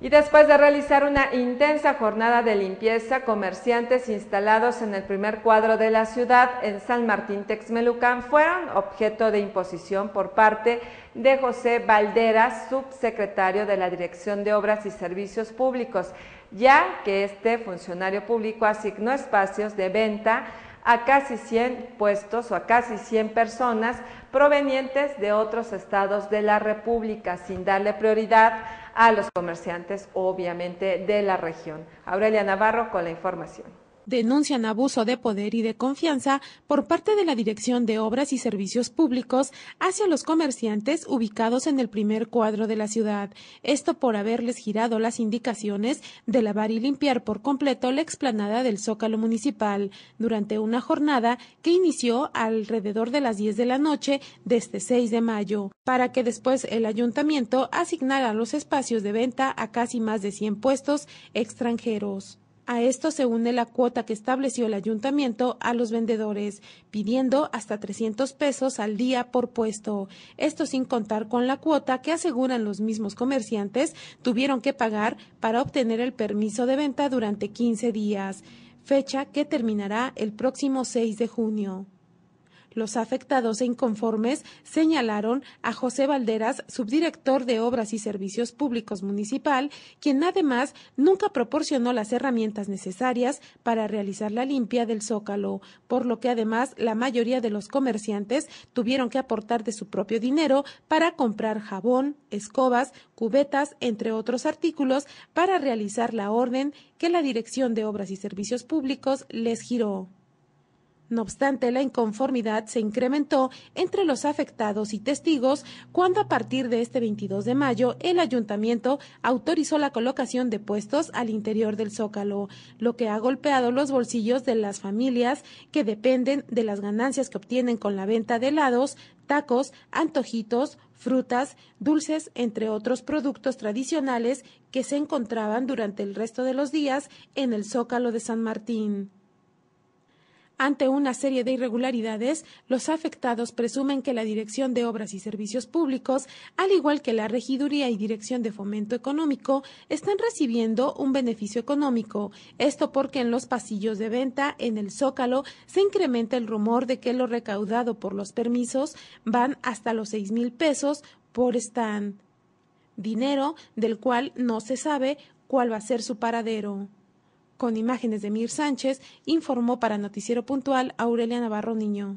Y después de realizar una intensa jornada de limpieza, comerciantes instalados en el primer cuadro de la ciudad en San Martín Texmelucan fueron objeto de imposición por parte de José Valderas, subsecretario de la Dirección de Obras y Servicios Públicos, ya que este funcionario público asignó espacios de venta a casi 100 puestos o a casi 100 personas provenientes de otros estados de la República sin darle prioridad a los comerciantes, obviamente, de la región. Aurelia Navarro con la información denuncian abuso de poder y de confianza por parte de la Dirección de Obras y Servicios Públicos hacia los comerciantes ubicados en el primer cuadro de la ciudad. Esto por haberles girado las indicaciones de lavar y limpiar por completo la explanada del Zócalo Municipal durante una jornada que inició alrededor de las 10 de la noche de este 6 de mayo, para que después el ayuntamiento asignara los espacios de venta a casi más de 100 puestos extranjeros. A esto se une la cuota que estableció el ayuntamiento a los vendedores, pidiendo hasta 300 pesos al día por puesto. Esto sin contar con la cuota que aseguran los mismos comerciantes tuvieron que pagar para obtener el permiso de venta durante 15 días, fecha que terminará el próximo 6 de junio. Los afectados e inconformes señalaron a José Valderas, subdirector de Obras y Servicios Públicos Municipal, quien además nunca proporcionó las herramientas necesarias para realizar la limpia del zócalo, por lo que además la mayoría de los comerciantes tuvieron que aportar de su propio dinero para comprar jabón, escobas, cubetas, entre otros artículos, para realizar la orden que la Dirección de Obras y Servicios Públicos les giró. No obstante, la inconformidad se incrementó entre los afectados y testigos cuando a partir de este 22 de mayo el ayuntamiento autorizó la colocación de puestos al interior del zócalo, lo que ha golpeado los bolsillos de las familias que dependen de las ganancias que obtienen con la venta de helados, tacos, antojitos, frutas, dulces, entre otros productos tradicionales que se encontraban durante el resto de los días en el zócalo de San Martín. Ante una serie de irregularidades, los afectados presumen que la Dirección de Obras y Servicios Públicos, al igual que la Regiduría y Dirección de Fomento Económico, están recibiendo un beneficio económico. Esto porque en los pasillos de venta, en el Zócalo, se incrementa el rumor de que lo recaudado por los permisos van hasta los seis mil pesos por stand. Dinero del cual no se sabe cuál va a ser su paradero. Con imágenes de Mir Sánchez, informó para Noticiero Puntual Aurelia Navarro Niño.